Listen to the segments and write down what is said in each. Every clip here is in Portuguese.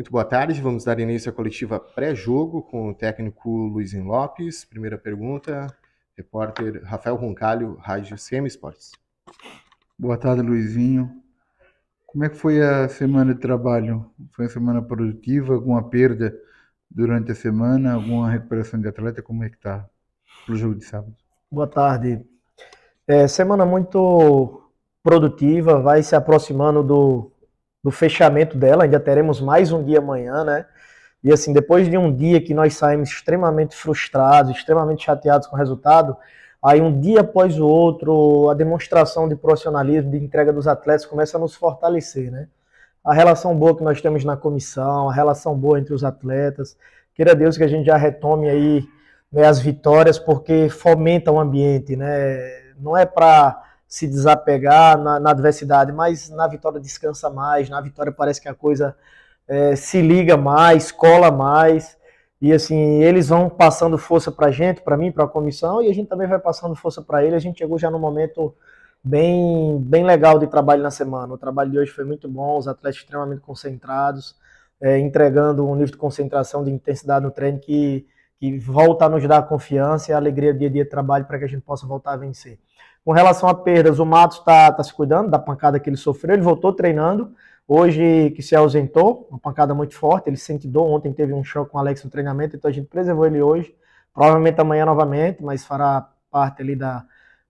Muito boa tarde, vamos dar início à coletiva pré-jogo com o técnico Luizinho Lopes. Primeira pergunta, repórter Rafael Roncalho, Rádio CM Esportes. Boa tarde, Luizinho. Como é que foi a semana de trabalho? Foi uma semana produtiva? Alguma perda durante a semana? Alguma recuperação de atleta? Como é que tá para o jogo de sábado? Boa tarde. É, semana muito produtiva, vai se aproximando do, do fechamento dela. Ainda teremos mais um dia amanhã, né? E assim, depois de um dia que nós saímos extremamente frustrados, extremamente chateados com o resultado, aí um dia após o outro, a demonstração de profissionalismo, de entrega dos atletas começa a nos fortalecer, né? A relação boa que nós temos na comissão, a relação boa entre os atletas. Queira Deus que a gente já retome aí né, as vitórias, porque fomenta o ambiente, né? Não é para se desapegar na, na, adversidade, mas na vitória descansa mais, na vitória parece que a coisa é, se liga mais, cola mais. E assim, eles vão passando força para a gente, para mim, para a comissão, e a gente também vai passando força para ele. A gente chegou já num momento bem, bem legal de trabalho na semana. O trabalho de hoje foi muito bom, os atletas extremamente concentrados, é, entregando um nível de concentração, de intensidade no treino que, que volta a nos dar confiança e a alegria dia a dia de trabalho para que a gente possa voltar a vencer. Com relação a perdas, o Matos está tá se cuidando da pancada que ele sofreu, ele voltou treinando. Hoje que se ausentou, uma pancada muito forte, ele sente dor. Ontem teve um choque com o Alex no treinamento, então a gente preservou ele hoje. Provavelmente amanhã novamente, mas fará parte ali da,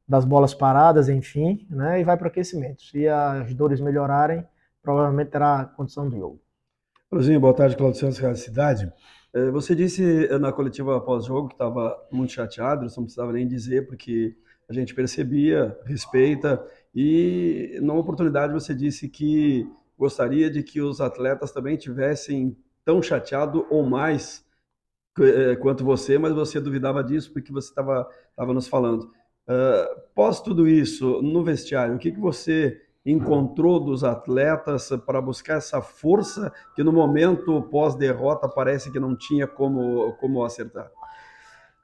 das bolas paradas, enfim, né? E vai para aquecimento. Se as dores melhorarem, provavelmente terá condição de jogo. Luzinho, boa tarde, Claudio Santos, da Cidade. É, você disse eh, na coletiva pós-jogo que estava muito chateado, não precisava nem dizer, porque a gente percebia, respeita. E numa oportunidade você disse que gostaria de que os atletas também tivessem tão chateado ou mais eh, quanto você, mas você duvidava disso porque você estava nos falando. Uh, ah, pós tudo isso, no vestiário, o que, que você encontrou dos atletas para buscar essa força que no momento pós-derrota parece que não tinha como, como acertar?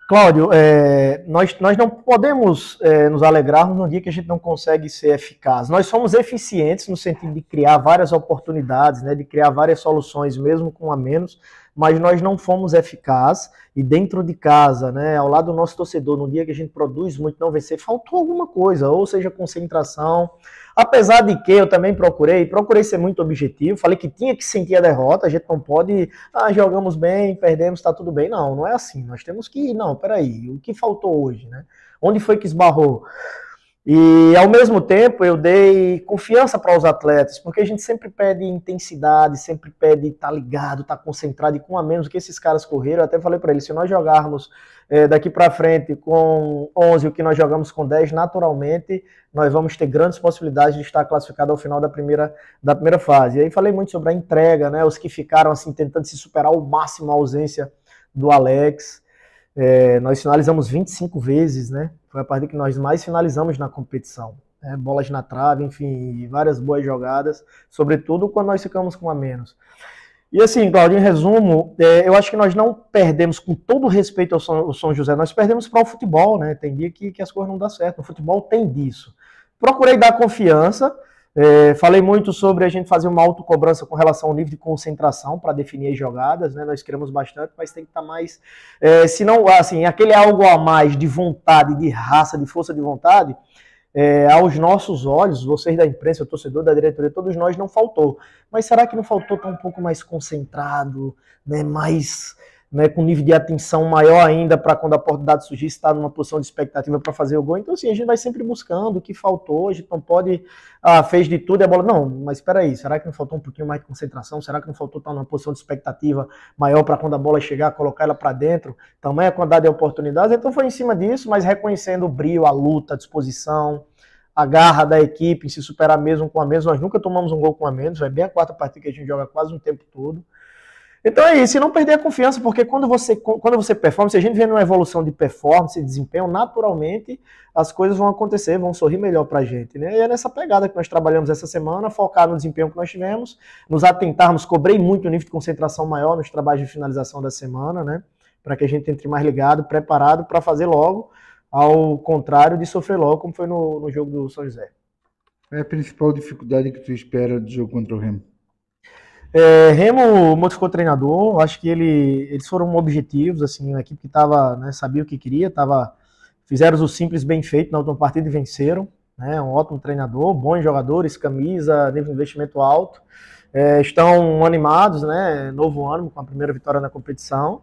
Cláudio, é, nós, nós não podemos é, nos alegrarmos no dia que a gente não consegue ser eficaz. Nós somos eficientes no sentido de criar várias oportunidades, né, de criar várias soluções, mesmo com a menos, mas nós não fomos eficazes e dentro de casa, né, ao lado do nosso torcedor, no dia que a gente produz muito não vencer, faltou alguma coisa, ou seja, concentração. Apesar de que eu também procurei, procurei ser muito objetivo, falei que tinha que sentir a derrota, a gente não pode, ah, jogamos bem, perdemos, está tudo bem. Não, não é assim. Nós temos que, não, peraí, o que faltou hoje, né? Onde foi que esbarrou? E ao mesmo tempo eu dei confiança para os atletas, porque a gente sempre pede intensidade, sempre pede estar tá ligado, estar tá concentrado e com a menos que esses caras correram. Eu até falei para eles, se nós jogarmos é, daqui para frente com 11 o que nós jogamos com 10, naturalmente nós vamos ter grandes possibilidades de estar classificado ao final da primeira, da primeira fase. E aí falei muito sobre a entrega, né? Os que ficaram assim tentando se superar ao máximo a ausência do Alex. É, nós finalizamos 25 vezes, né? Foi a partida que nós mais finalizamos na competição. Né? Bolas na trave, enfim, várias boas jogadas, sobretudo quando nós ficamos com a menos. E assim, Claudio, em resumo, é, eu acho que nós não perdemos, com todo respeito ao São, ao São José, nós perdemos para o futebol, né? Tem dia que, que as coisas não dão certo. O futebol tem disso. Procurei dar confiança, é, falei muito sobre a gente fazer uma autocobrança com relação ao nível de concentração para definir as jogadas, né? Nós queremos bastante, mas tem que estar tá mais. É, se não, assim, aquele algo a mais de vontade, de raça, de força de vontade, é, aos nossos olhos, vocês da imprensa, o torcedor da diretoria, todos nós não faltou. Mas será que não faltou estar tá um pouco mais concentrado, né? Mais né, com nível de atenção maior ainda para quando a oportunidade surgir, estar numa posição de expectativa para fazer o gol. Então, assim, a gente vai sempre buscando o que faltou, a gente não pode, ah, fez de tudo e a bola, não, mas espera aí, será que não faltou um pouquinho mais de concentração? Será que não faltou estar numa posição de expectativa maior para quando a bola chegar, colocar ela para dentro? Tamanha quantidade de oportunidades. Então, foi em cima disso, mas reconhecendo o brilho, a luta, a disposição, a garra da equipe, em se superar mesmo com a menos. Nós nunca tomamos um gol com a menos, é bem a quarta partida que a gente joga quase um tempo todo. Então é isso, e não perder a confiança, porque quando você, quando você performa, se a gente vê numa evolução de performance e desempenho, naturalmente as coisas vão acontecer, vão sorrir melhor para a gente. Né? E é nessa pegada que nós trabalhamos essa semana, focar no desempenho que nós tivemos, nos atentarmos, cobrei muito o nível de concentração maior nos trabalhos de finalização da semana, né? para que a gente entre mais ligado, preparado para fazer logo, ao contrário de sofrer logo, como foi no, no jogo do São José. Qual É a principal dificuldade que tu espera do jogo contra o Remo? É, Remo modificou o treinador, acho que ele, eles foram objetivos, assim, a equipe que tava, né, sabia o que queria, tava, fizeram o simples bem feito na última partida e venceram. Né, um ótimo treinador, bons jogadores, camisa, nível de investimento alto. É, estão animados, né? Novo ano, com a primeira vitória na competição.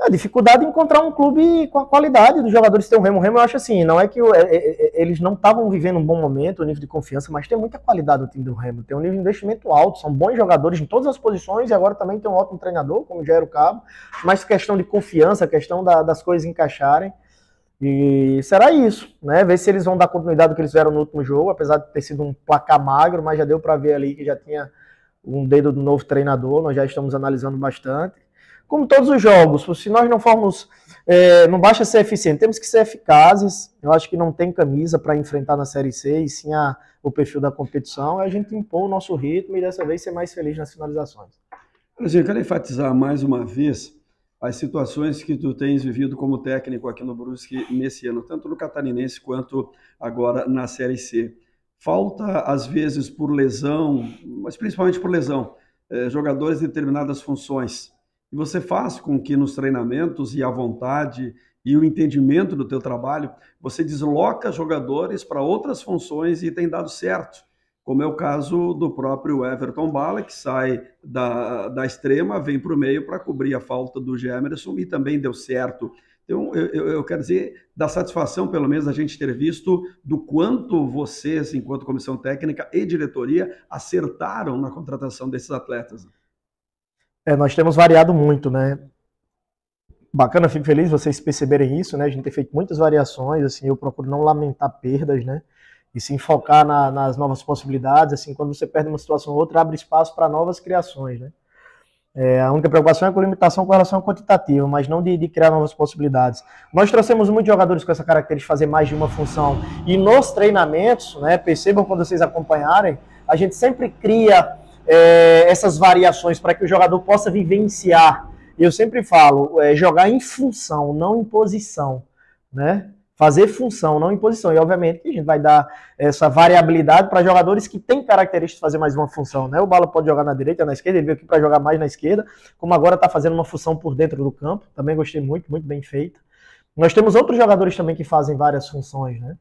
A dificuldade é encontrar um clube com a qualidade dos jogadores que tem o Remo. O Remo, eu acho assim, não é que eu, é, é, é, eles não estavam vivendo um bom momento, o nível de confiança, mas tem muita qualidade o time do Remo. Tem um nível de investimento alto, são bons jogadores em todas as posições e agora também tem um ótimo treinador, como já era o Cabo. Mas questão de confiança, questão da, das coisas encaixarem. E será isso, né? Ver se eles vão dar continuidade ao que eles fizeram no último jogo, apesar de ter sido um placar magro, mas já deu para ver ali que já tinha um dedo do novo treinador, nós já estamos analisando bastante. Como todos os jogos, se nós não formos. É, não basta ser eficiente, temos que ser eficazes. Eu acho que não tem camisa para enfrentar na Série C, e sim a, o perfil da competição. É a gente impor o nosso ritmo e dessa vez ser mais feliz nas finalizações. Eu quero enfatizar mais uma vez as situações que tu tens vivido como técnico aqui no Brusque nesse ano, tanto no Catarinense quanto agora na Série C. Falta, às vezes, por lesão, mas principalmente por lesão, eh, jogadores em determinadas funções e você faz com que nos treinamentos e a vontade e o entendimento do teu trabalho, você desloca jogadores para outras funções e tem dado certo, como é o caso do próprio Everton Bala, que sai da, da extrema, vem para o meio para cobrir a falta do Gemerson e também deu certo. Então, eu, eu, eu, quero dizer, da satisfação, pelo menos, a gente ter visto do quanto vocês, enquanto comissão técnica e diretoria, acertaram na contratação desses atletas. É, nós temos variado muito, né? Bacana, fico feliz vocês perceberem isso, né? A gente tem feito muitas variações, assim, eu procuro não lamentar perdas, né? E se focar na, nas novas possibilidades, assim, quando você perde uma situação ou outra, abre espaço para novas criações, né? É, a única preocupação é com limitação com relação à quantitativo, mas não de, de, criar novas possibilidades. Nós trouxemos muitos jogadores com essa característica de fazer mais de uma função. E nos treinamentos, né, percebam quando vocês acompanharem, a gente sempre cria é, essas variações para que o jogador possa vivenciar. Eu sempre falo, é, jogar em função, não em posição, né? Fazer função, não em posição. E obviamente que a gente vai dar essa variabilidade para jogadores que têm características de fazer mais uma função, né? O Bala pode jogar na direita, na esquerda, ele veio aqui para jogar mais na esquerda, como agora está fazendo uma função por dentro do campo. Também gostei muito, muito bem feito. Nós temos outros jogadores também que fazem várias funções, né?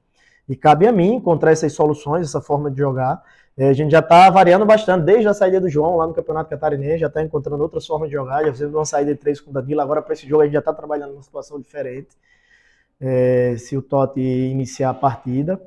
E cabe a mim encontrar essas soluções, essa forma de jogar. É, a gente já está variando bastante desde a saída do João lá no Campeonato Catarinense, já está encontrando outras formas de jogar. Já fizemos uma saída de três com o Danilo, agora para esse jogo a gente já está trabalhando numa situação diferente. É, se o Totti iniciar a partida.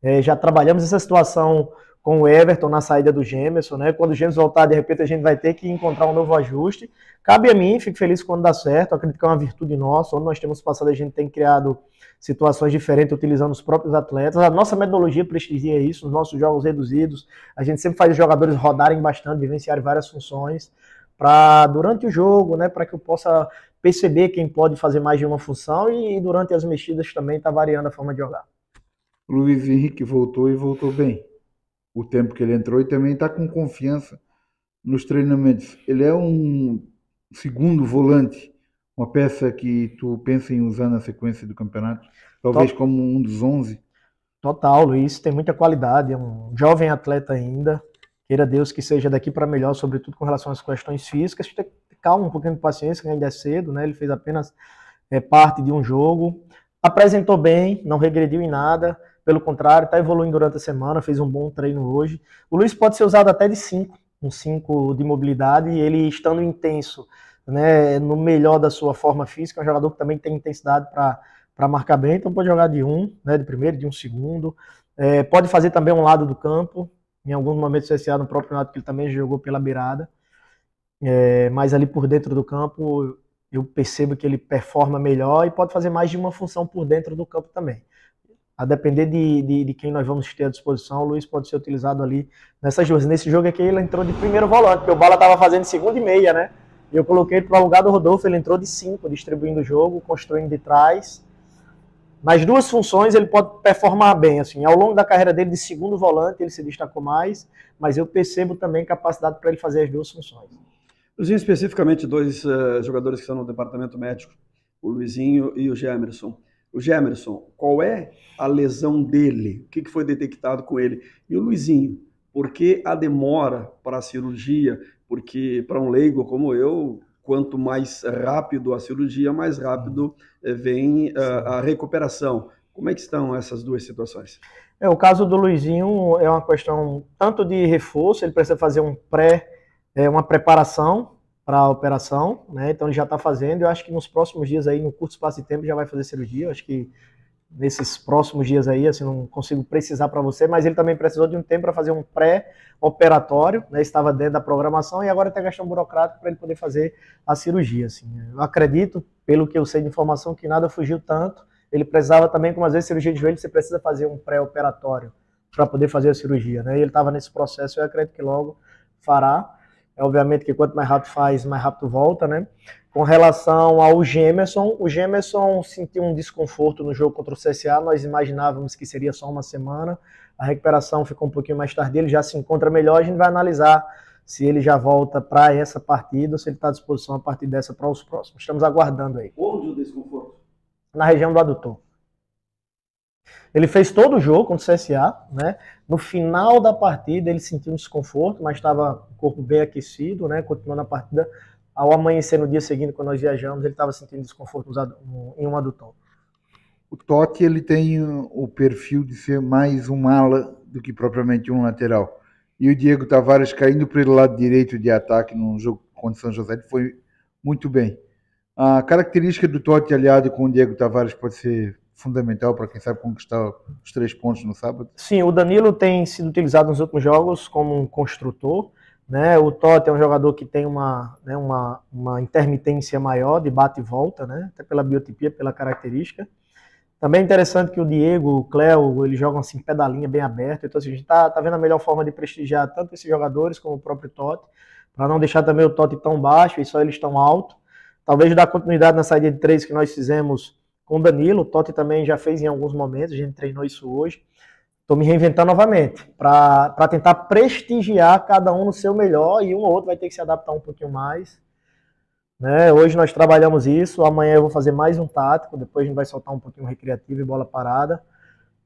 É, já trabalhamos essa situação com o Everton na saída do Gemerson, né? Quando o Gemerson voltar, de repente a gente vai ter que encontrar um novo ajuste. Cabe a mim, fico feliz quando dá certo, acredito que é uma virtude nossa. Onde nós temos passado, a gente tem criado situações diferentes utilizando os próprios atletas. A nossa metodologia prestigia isso, os nossos jogos reduzidos. A gente sempre faz os jogadores rodarem bastante, vivenciarem várias funções para durante o jogo, né, para que eu possa perceber quem pode fazer mais de uma função e, e durante as mexidas também está variando a forma de jogar. Luiz Henrique voltou e voltou bem o tempo que ele entrou e também está com confiança nos treinamentos. Ele é um segundo volante, uma peça que tu pensa em usar na sequência do campeonato, talvez Top. como um dos 11. Total, Luiz, tem muita qualidade, é um jovem atleta ainda. Queira Deus que seja daqui para melhor, sobretudo com relação às questões físicas. Calma, um pouquinho de paciência, que ainda é cedo, né? Ele fez apenas é, parte de um jogo. Apresentou bem, não regrediu em nada. Pelo contrário, está evoluindo durante a semana, fez um bom treino hoje. O Luiz pode ser usado até de 5, um 5 de mobilidade, e ele estando intenso, né, no melhor da sua forma física, é um jogador que também tem intensidade para marcar bem, então pode jogar de um, né, de primeiro, de um segundo. É, pode fazer também um lado do campo, em alguns momentos do CSA, no próprio lado que ele também jogou pela beirada. É, mas ali por dentro do campo eu percebo que ele performa melhor e pode fazer mais de uma função por dentro do campo também. A depender de, de, de, quem nós vamos ter à disposição, o Luiz pode ser utilizado ali nessas duas. Nesse jogo aqui é ele entrou de primeiro volante, porque o Bala estava fazendo segundo e meia, né? E eu coloquei para o lugar do Rodolfo, ele entrou de cinco, distribuindo o jogo, construindo de trás. Nas duas funções ele pode performar bem, assim, ao longo da carreira dele de segundo volante ele se destacou mais, mas eu percebo também capacidade para ele fazer as duas funções. Luizinho, especificamente dois uh, jogadores que estão no departamento médico, o Luizinho e o Gemerson. O Gemerson, qual é a lesão dele? O que, foi detectado com ele? E o Luizinho, por que a demora para a cirurgia? Porque para um leigo como eu, quanto mais rápido a cirurgia, mais rápido eh, vem a, eh, a recuperação. Como é que estão essas duas situações? É, o caso do Luizinho é uma questão tanto de reforço, ele precisa fazer um pré, é, uma preparação para a operação, né? Então ele já está fazendo. Eu acho que nos próximos dias aí, no curto espaço de tempo, já vai fazer cirurgia. Eu acho que nesses próximos dias aí, assim, não consigo precisar para você, mas ele também precisou de um tempo para fazer um pré-operatório, né? Estava dentro da programação e agora tem tá questão burocrática para ele poder fazer a cirurgia, assim. Eu acredito, pelo que eu sei de informação, que nada fugiu tanto. Ele precisava também, como às vezes cirurgia de joelho, você precisa fazer um pré-operatório para poder fazer a cirurgia, né? E ele estava nesse processo, eu acredito que logo fará. É obviamente que quanto mais rápido faz, mais rápido volta, né? Com relação ao Gemerson, o Gemerson sentiu um desconforto no jogo contra o CSA, nós imaginávamos que seria só uma semana, a recuperação ficou um pouquinho mais tarde, ele já se encontra melhor, a gente vai analisar se ele já volta para essa partida se ele está à disposição a partir dessa para os próximos. Estamos aguardando aí. Onde o desconforto? Na região do adutor. Ele fez todo o jogo contra o CSA, né? No final da partida, ele sentiu um desconforto, mas estava o corpo bem aquecido, né? Continuando a partida. Ao amanhecer no dia seguinte, quando nós viajamos, ele estava sentindo desconforto em um adutor. O Totti ele tem o perfil de ser mais um ala do que propriamente um lateral. E o Diego Tavares caindo para o lado direito de ataque num jogo contra o São José foi muito bem. A característica do Totti aliado com o Diego Tavares pode ser fundamental para quem sabe conquistar os três pontos no sábado? Sim, o Danilo tem sido utilizado nos últimos jogos como um construtor. Né? O Totti é um jogador que tem uma, né, uma, uma intermitência maior de bate e volta, né? até pela biotipia, pela característica. Também é interessante que o Diego, o Cléo, eles jogam assim, pedalinha bem aberta. Então, assim, a gente está tá vendo a melhor forma de prestigiar tanto esses jogadores como o próprio Totti, para não deixar também o Totti tão baixo e só eles tão alto. Talvez dar continuidade na saída de três que nós fizemos com o Danilo. O Totti também já fez em alguns momentos, a gente treinou isso hoje. Estou me reinventando novamente para tentar prestigiar cada um no seu melhor e um ou outro vai ter que se adaptar um pouquinho mais. Né? Hoje nós trabalhamos isso, amanhã eu vou fazer mais um tático, depois a gente vai soltar um pouquinho recreativo e bola parada.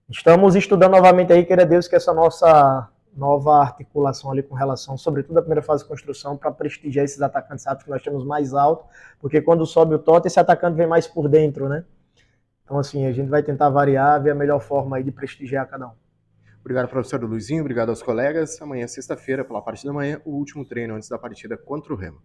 Estamos estudando novamente aí, queira Deus, que essa nossa nova articulação ali com relação, sobretudo a primeira fase de construção, para prestigiar esses atacantes rápidos que nós temos mais alto, porque quando sobe o Totti, esse atacante vem mais por dentro, né? Então, assim, a gente vai tentar variar, ver a melhor forma aí de prestigiar cada um. Obrigado, professor Luizinho. Obrigado aos colegas. Amanhã, sexta-feira, pela parte da manhã, o último treino antes da partida contra o Remo.